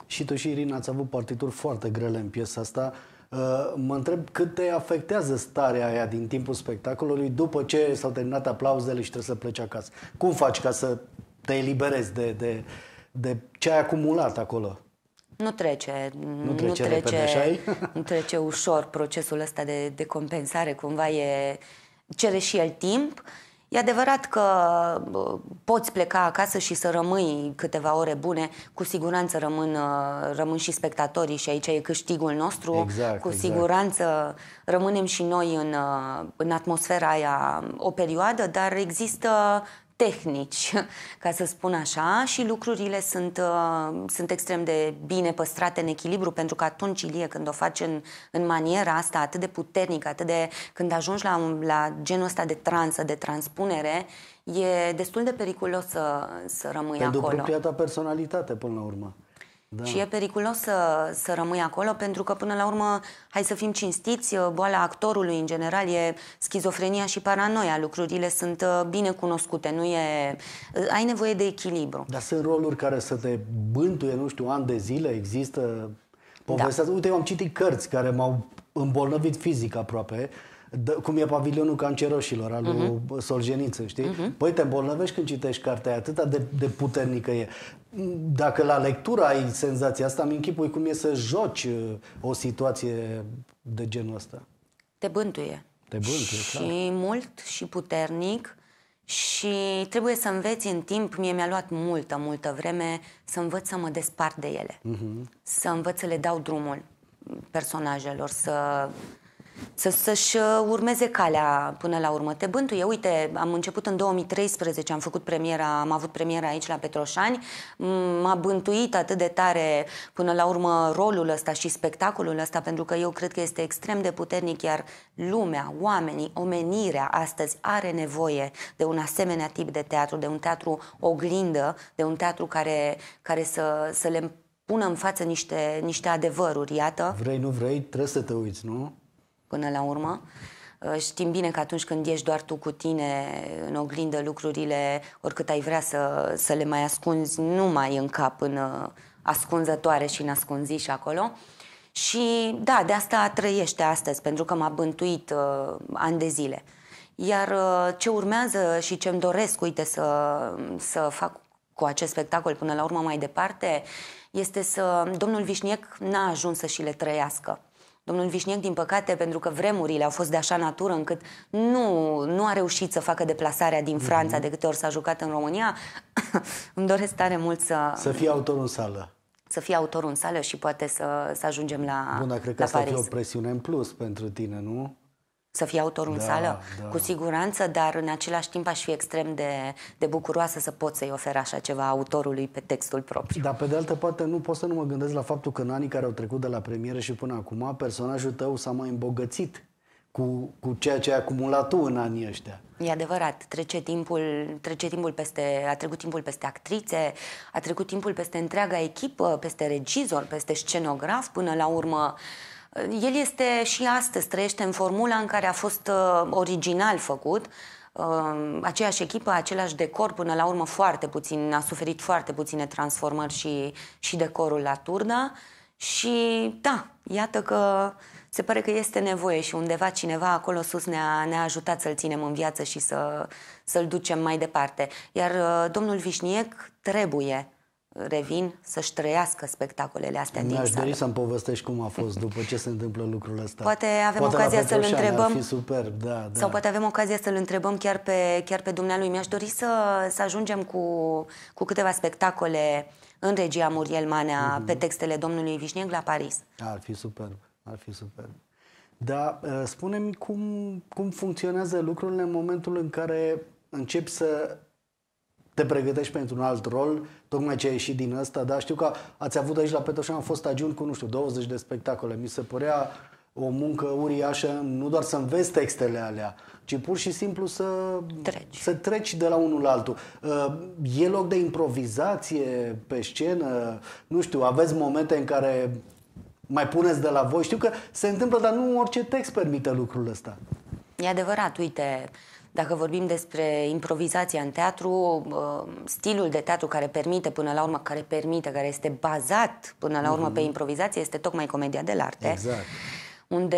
Și tu și Irina ați avut partituri foarte grele în piesa asta. Uh, mă întreb cât te afectează starea aia din timpul spectacolului după ce s-au terminat aplauzele și trebuie să pleci acasă. Cum faci ca să te eliberezi de, de, de ce ai acumulat acolo? Nu trece. Nu trece, nu trece, repede, nu trece ușor procesul ăsta de, de compensare, cumva e, cere și el timp. E adevărat că poți pleca acasă și să rămâi câteva ore bune, cu siguranță rămân, ă, rămân și spectatorii și aici e câștigul nostru, exact, cu exact. siguranță rămânem și noi în, ă, în atmosfera aia o perioadă, dar există tehnici, ca să spun așa, și lucrurile sunt, uh, sunt extrem de bine păstrate în echilibru, pentru că atunci, Ilie, când o faci în, în maniera asta atât de puternică, atât de, când ajungi la, la genul ăsta de transă, de transpunere, e destul de periculos să, să rămâi Pentru acolo. Pentru propria ta personalitate, până la urmă. Da. Și e periculos să, să rămâi acolo, pentru că, până la urmă, hai să fim cinstiți, boala actorului, în general, e schizofrenia și paranoia. Lucrurile sunt uh, bine cunoscute, nu e... Uh, ai nevoie de echilibru. Dar sunt roluri care să te bântuie, nu știu, ani de zile, există... Povestea... Da. Uite, eu am citit cărți care m-au îmbolnăvit fizic aproape, de, cum e pavilionul canceroșilor al lui uh-huh. Mhm. Solgeniță, știi? Uh-huh. Păi te îmbolnăvești când citești cartea, atâta de, de puternică e dacă la lectura ai senzația asta, îmi închipui cum e să joci uh, o situație de genul ăsta. Te bântuie. Te bântuie, Și clar. mult și puternic și trebuie să înveți în timp. Mie mi-a luat multă, multă vreme să învăț să mă despart de ele. Uh-huh. Să învăț să le dau drumul personajelor, să să, să-și uh, urmeze calea până la urmă. Te bântuie, uite, am început în 2013, am făcut premiera, am avut premiera aici la Petroșani, m-a bântuit atât de tare până la urmă rolul ăsta și spectacolul ăsta, pentru că eu cred că este extrem de puternic, iar lumea, oamenii, omenirea astăzi are nevoie de un asemenea tip de teatru, de un teatru oglindă, de un teatru care, care să, să le pună în față niște, niște adevăruri, iată. Vrei, nu vrei, trebuie să te uiți, nu? până la urmă. Uh, știm bine că atunci când ești doar tu cu tine în oglindă lucrurile, oricât ai vrea să, să le mai ascunzi, nu mai în cap în uh, ascunzătoare și în și acolo. Și da, de asta trăiește astăzi, pentru că m-a bântuit uh, ani de zile. Iar uh, ce urmează și ce mi doresc, uite, să, să fac cu acest spectacol până la urmă mai departe, este să domnul Vișniec n-a ajuns să și le trăiască domnul Vișniec, din păcate, pentru că vremurile au fost de așa natură încât nu, nu a reușit să facă deplasarea din Franța mm-hmm. de câte ori s-a jucat în România, îmi doresc tare mult să... Să fie autorul în sală. Să fie autorul în sală și poate să, să ajungem la Bun, dar cred că asta Paris. o presiune în plus pentru tine, nu? să fie autorul da, în sală, da. cu siguranță, dar în același timp aș fi extrem de, de bucuroasă să pot să-i ofer așa ceva autorului pe textul propriu. Dar pe de altă parte nu pot să nu mă gândesc la faptul că în anii care au trecut de la premieră și până acum, personajul tău s-a mai îmbogățit cu, cu ceea ce ai acumulat tu în anii ăștia. E adevărat, trece timpul, trece timpul peste, a trecut timpul peste actrițe, a trecut timpul peste întreaga echipă, peste regizor, peste scenograf, până la urmă uh, Uh, el este și astăzi, trăiește în formula în care a fost uh, original făcut, uh, aceeași echipă, același decor, până la urmă foarte puțin, a suferit foarte puține transformări și, și decorul la Turda. Și da, iată că se pare că este nevoie și undeva cineva acolo sus ne-a, ne-a ajutat să-l ținem în viață și să, să-l ducem mai departe. Iar domnul Vișniec trebuie revin, să-și trăiască spectacolele astea Mi-aș din aș dori să-mi povestești cum a fost după ce se întâmplă lucrul ăsta. Poate avem poate ocazia să-l întrebăm. Ar fi superb, da, da. Sau poate avem ocazia să-l întrebăm chiar pe, chiar pe dumnealui. Mi-aș dori să, să ajungem cu, cu câteva spectacole în regia Muriel Manea, mm-hmm. pe textele domnului Vișnieg la Paris. Ar fi superb, ar fi superb. Dar ă, spune-mi cum, cum funcționează lucrurile în momentul în care încep să te pregătești pentru un alt rol, tocmai ce ai ieșit din ăsta, dar știu că ați avut aici la Petroșan, am fost agiun cu, nu știu, 20 de spectacole. Mi se părea o muncă uriașă, nu doar să înveți textele alea, ci pur și simplu să treci, să treci de la unul la altul. Uh, e loc de improvizație pe scenă? Nu știu, aveți momente în care mai puneți de la voi? Știu că se întâmplă, dar nu orice text permite lucrul ăsta. E adevărat, uite, uh, dacă vorbim despre improvizația în teatru, uh, stilul de teatru care permite până la urmă, care permite, care este bazat până la urmă mm-hmm. pe improvizație, este tocmai comedia de arte. Exact unde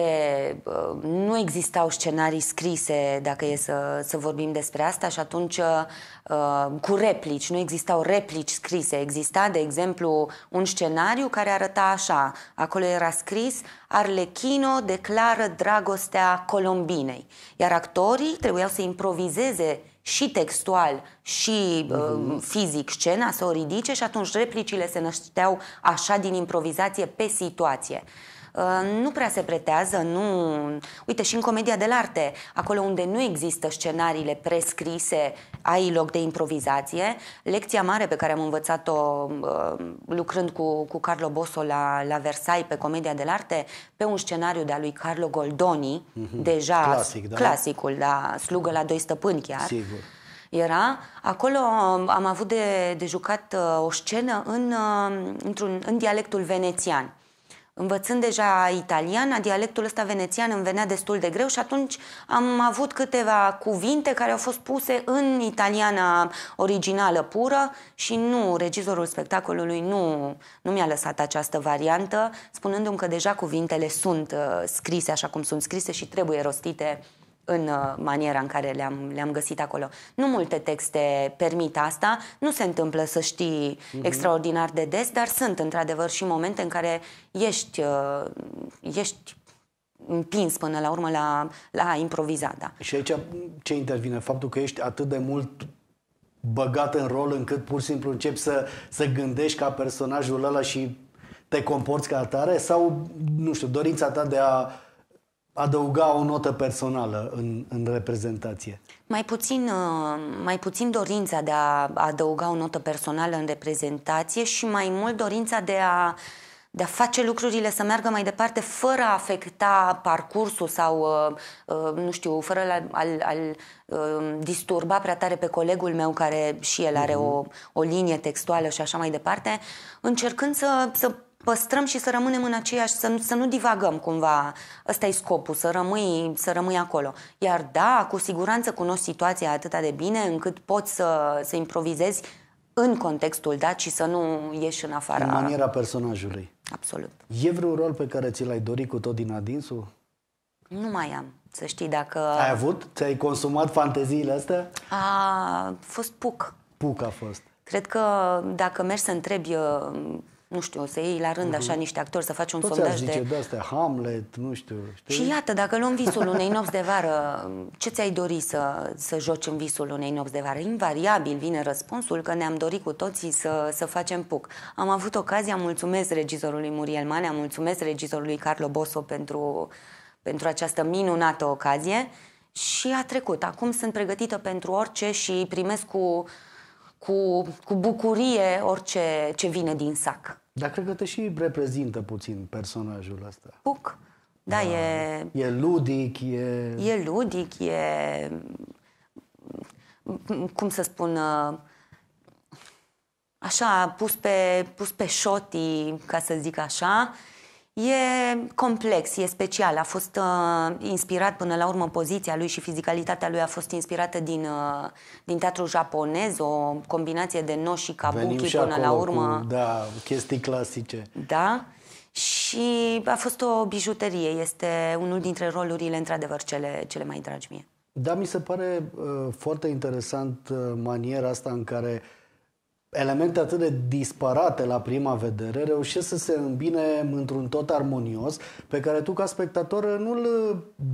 uh, nu existau scenarii scrise, dacă e să, să vorbim despre asta, și atunci uh, cu replici, nu existau replici scrise. Exista, de exemplu, un scenariu care arăta așa, acolo era scris Arlechino declară dragostea Colombinei, iar actorii trebuiau să improvizeze și textual și uh, mhm. fizic scena, să o ridice și atunci replicile se nășteau așa din improvizație pe situație. Uh, nu prea se pretează, nu... Uite, și în comedia de arte, acolo unde nu există scenariile prescrise, ai loc de improvizație. Lecția mare pe care am învățat-o uh, lucrând cu, cu Carlo Bosso la, la Versailles pe comedia de arte, pe un scenariu de-a lui Carlo Goldoni, mm-hmm. deja Clasic, da? clasicul, da, slugă la doi stăpâni chiar. Sigur era. Acolo um, am avut de, de jucat uh, o scenă în, într-un, în dialectul venețian învățând deja italiana, dialectul ăsta venețian îmi venea destul de greu și atunci am avut câteva cuvinte care au fost puse în italiana originală pură și nu, regizorul spectacolului nu, nu mi-a lăsat această variantă, spunându-mi că deja cuvintele sunt uh, scrise așa cum sunt scrise și trebuie rostite uh, în uh, maniera în care le-am, le-am găsit acolo. Nu multe texte permit asta, nu se întâmplă să știi mm-hmm. extraordinar de des, dar sunt într-adevăr și momente în care ești, uh, ești împins până la urmă la, la improvizat. Da. Și aici ce intervine? Faptul că ești atât de mult băgat în rol încât pur și simplu începi să, să gândești ca personajul ăla și te comporți ca atare sau, nu știu, dorința ta de a adăuga o notă personală în, în reprezentație? Mai puțin, uh, mai puțin dorința de a adăuga o notă personală în reprezentație și mai mult dorința de a, de a face lucrurile să meargă mai departe fără a afecta parcursul sau, uh, uh, nu știu, fără a, a, disturba prea tare pe colegul meu care și el are mhm. o, o linie textuală și așa mai departe, încercând să, să păstrăm și să rămânem în aceeași, să, nu, să nu divagăm cumva. Ăsta e scopul, să rămâi, să rămâi acolo. Iar da, cu siguranță cunoști situația atâta de bine încât poți să, să improvizezi în contextul dat și să nu ieși în afara... În maniera personajului. Absolut. E vreun rol pe care ți l-ai dorit cu tot din adinsul? Nu mai am. Să știi dacă... Ai avut? Ți-ai consumat fanteziile astea? A fost puc. Puc a fost. Cred că dacă mergi să întrebi uh, nu știu, să iei la rând așa mhm. niște actori, să faci un Toți sondaj de... de astea, Hamlet, nu știu, știi? Și iată, dacă luăm visul unei nopți de vară, ce ți-ai dori să, să joci în visul unei nopți de vară? Invariabil vine răspunsul că ne-am dorit cu toții să, să facem puc. Am avut ocazia, mulțumesc regizorului Muriel Manea, mulțumesc regizorului Carlo Bosso pentru, pentru această minunată ocazie și a trecut. Acum sunt pregătită pentru orice și primesc cu, cu, cu bucurie orice ce vine din sac. Dar cred că te și reprezintă puțin personajul ăsta. Puc. Da, da e... E ludic, e... E ludic, e... Cum să spun... Ă, așa, pus pe, pus pe șotii, ca să zic așa, E complex, e special, a fost uh, inspirat până la urmă poziția lui și fizicalitatea lui a fost inspirată din, uh, din teatru japonez, o combinație de no și kabuki Venim și până la urmă. Cu, da, chestii clasice. Da, și a fost o bijuterie, este unul dintre rolurile într-adevăr cele, cele mai dragi mie. Da, mi se pare uh, foarte interesant uh, maniera asta în care uh, elemente atât de disparate la prima vedere reușesc să se îmbine într-un tot armonios pe care tu ca spectator nu-l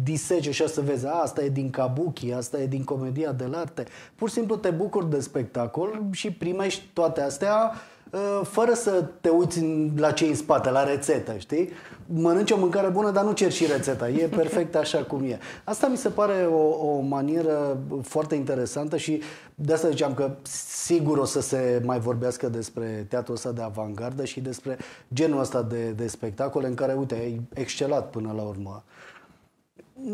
diseci așa să vezi asta e din kabuki, asta e din comedia de arte. Pur și simplu te bucuri de spectacol și primești toate astea Uh, fără să te uiți la ce în spate, la rețetă, știi? Mănânci o mâncare bună, dar nu cer și rețeta. E perfect așa cum e. Asta mi se pare o, o manieră foarte interesantă și de asta ziceam că sigur o să se mai vorbească despre teatrul ăsta de avangardă și despre genul ăsta de, de spectacole în care, uite, ai excelat până la urmă.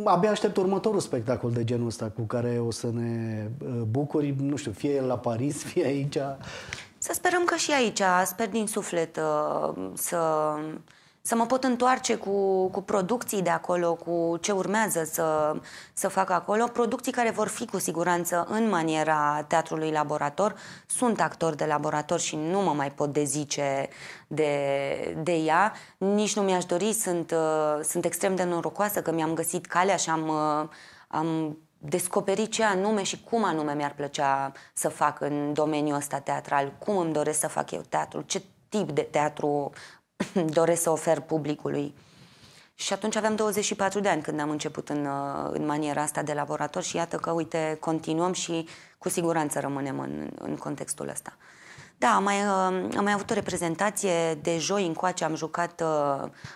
Abia aștept următorul spectacol de genul ăsta cu care o să ne uh, bucuri, nu știu, fie la Paris, fie aici. Să sperăm că și aici, sper din suflet uh, să, să mă pot întoarce cu, cu producții de acolo, cu ce urmează să, să fac acolo. Producții care vor fi cu siguranță în maniera teatrului laborator. Sunt actor de laborator și nu mă mai pot dezice de, de ea. Nici nu mi-aș dori, sunt, uh, sunt extrem de norocoasă că mi-am găsit calea și am, uh, am descoperi ce anume și cum anume mi-ar plăcea să fac în domeniul ăsta teatral, cum îmi doresc să fac eu teatru, ce tip de teatru doresc să ofer publicului. Și atunci aveam 24 de ani când am început în, uh, în maniera asta de laborator și iată că, uite, continuăm și cu siguranță rămânem în, în contextul ăsta. Da, am mai, uh, am mai avut o reprezentație de joi încoace, am jucat, uh,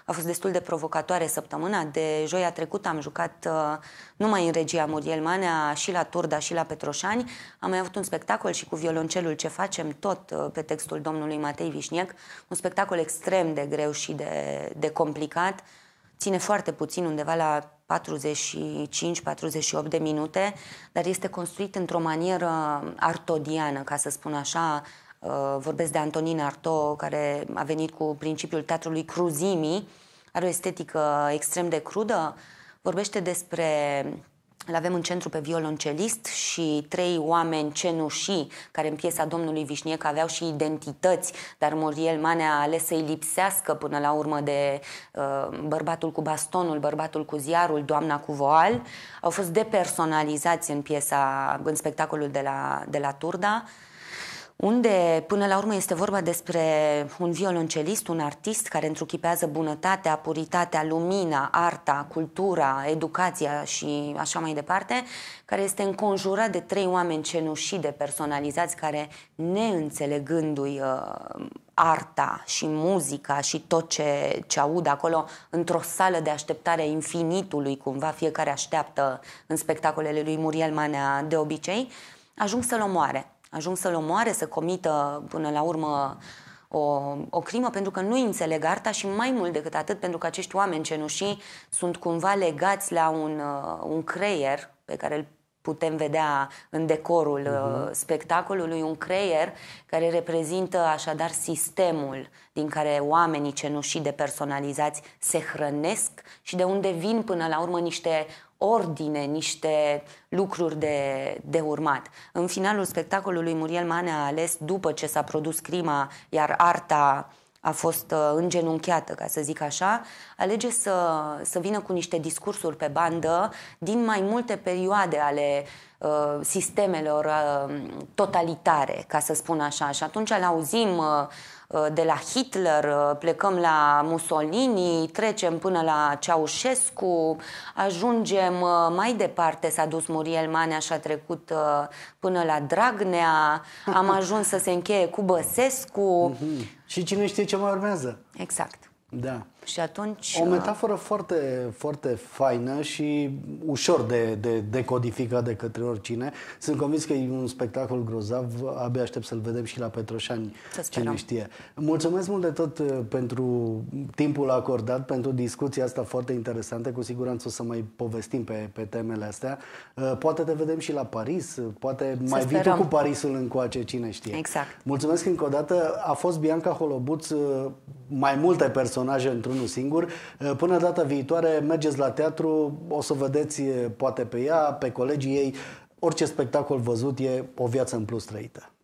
a fost destul de provocatoare săptămâna, de joi a trecut am jucat uh, numai în regia Muriel Manea, și la Turda, și la Petroșani. Am mai avut un spectacol și cu violoncelul ce facem, tot pe textul domnului Matei Vișniec, un spectacol extrem de greu și de, de complicat, ține foarte puțin, undeva la 45-48 de minute, dar este construit într-o manieră artodiană, ca să spun așa, Uh, vorbesc de Antonin Arto, care a venit cu principiul teatrului cruzimii, are o estetică extrem de crudă, vorbește despre îl avem în centru pe violoncelist și trei oameni cenușii care în piesa domnului Vișniec aveau și identități, dar Muriel Manea a ales să-i lipsească până la urmă de uh, bărbatul cu bastonul, bărbatul cu ziarul, doamna cu voal. Au fost depersonalizați în piesa, în spectacolul de la, de la Turda. Uh, unde până la urmă este vorba despre un violoncelist, un artist care întruchipează bunătatea, puritatea, lumina, arta, cultura, educația și așa mai departe, care este înconjurat de trei oameni cenușii de personalizați care, neînțelegându-i uh, arta și muzica și tot ce, ce aud acolo într-o sală de așteptare a infinitului, cumva fiecare așteaptă în spectacolele lui Muriel Manea de obicei, ajung să-l omoare ajung să-l omoare, să comită până la urmă o, o crimă pentru că nu înțeleg arta și mai mult decât atât pentru că acești oameni cenușii sunt cumva legați la un, uh, un creier pe care îl putem vedea în decorul uh-huh. spectacolului un creier care reprezintă așadar sistemul din care oamenii cenușii de personalizați se hrănesc și de unde vin până la urmă niște ordine, niște lucruri de, de urmat. În finalul spectacolului Muriel Mane a ales, după ce s-a produs crima, iar arta uh, a fost uh, îngenunchiată, ca să zic așa, alege să, să vină cu niște discursuri pe bandă din mai multe perioade ale uh, sistemelor uh, totalitare, ca să spun așa. Și atunci le auzim uh, Uh, de la Hitler, uh, plecăm la Mussolini, trecem până la Ceaușescu, ajungem uh, mai departe, s-a dus Muriel Manea și a trecut până la Dragnea, am ajuns să se încheie cu Băsescu. Mm -hmm. Și cine știe ce mai urmează. Exact. Da. Și atunci... O uh, metaforă foarte, foarte faină și ușor de, de, de codificat de către oricine. Sunt convins că e un spectacol grozav, abia aștept să-l vedem și la Petroșani, cine știe. Mulțumesc mult de tot uh, pentru timpul acordat, pentru discuția asta foarte interesantă. Cu siguranță o să mai povestim pe, pe temele astea. Uh, poate te vedem și la Paris, poate să mai vii tu cu Parisul încoace, cine știe. Exact. Mulțumesc încă o dată. A fost Bianca Holobuț, mai multe personaje într-un unul singur. Eh, până data viitoare mergeți la teatru, o să vedeți eh, poate pe ea, pe colegii ei. Orice spectacol văzut e o viață în plus trăită.